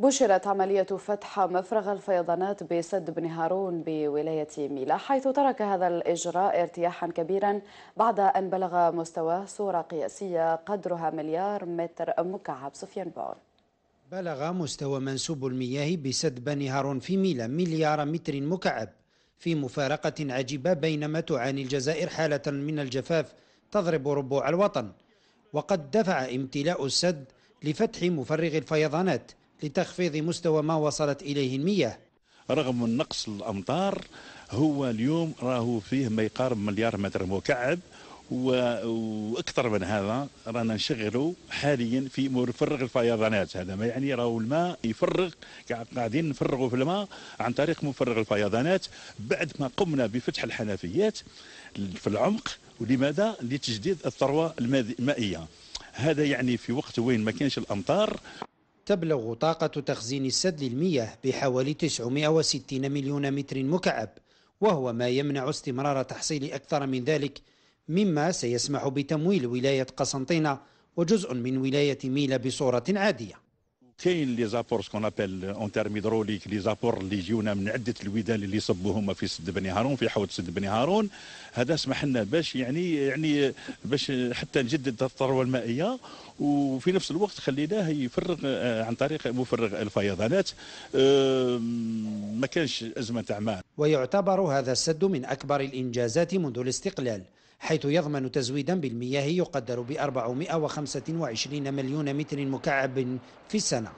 بشرت عملية فتح مفرغ الفيضانات بسد بن هارون بولاية ميلا حيث ترك هذا الإجراء ارتياحا كبيرا بعد أن بلغ مستواه صورة قياسية قدرها مليار متر مكعب سفيان بون بلغ مستوى منسوب المياه بسد بن هارون في ميلا مليار متر مكعب في مفارقة عجيبة بينما تعاني الجزائر حالة من الجفاف تضرب ربوع الوطن وقد دفع امتلاء السد لفتح مفرغ الفيضانات لتخفيض مستوى ما وصلت إليه المياه رغم نقص الأمطار هو اليوم راهو فيه ما يقارب مليار متر مكعب واكثر من هذا رانا نشغلوا حاليا في مفرغ الفيضانات هذا ما يعني راهو الماء يفرغ قاعدين نفرغوا في الماء عن طريق مفرغ الفيضانات بعد ما قمنا بفتح الحنفيات في العمق ولماذا لتجديد الثروه المائيه هذا يعني في وقت وين ما كانش الامطار تبلغ طاقة تخزين السد للمياه بحوالي 960 مليون متر مكعب وهو ما يمنع استمرار تحصيل أكثر من ذلك مما سيسمح بتمويل ولاية قسنطينة وجزء من ولاية ميلا بصورة عادية كاين لي زابور سكون ابل اون تيرم هيدروليك لي زابور اللي جيونا من عده الويدان اللي صبوا هما في سد بني هارون في حوض سد بني هارون هذا سمح لنا باش يعني يعني باش حتى نجدد الثروه المائيه وفي نفس الوقت خليناه يفرغ آه، عن طريق مفرغ الفيضانات آه، ما كانش ازمه تاع ماء ويعتبر هذا السد من اكبر الانجازات منذ الاستقلال حيث يضمن تزويدا بالمياه يقدر ب 425 مليون متر مكعب في السنة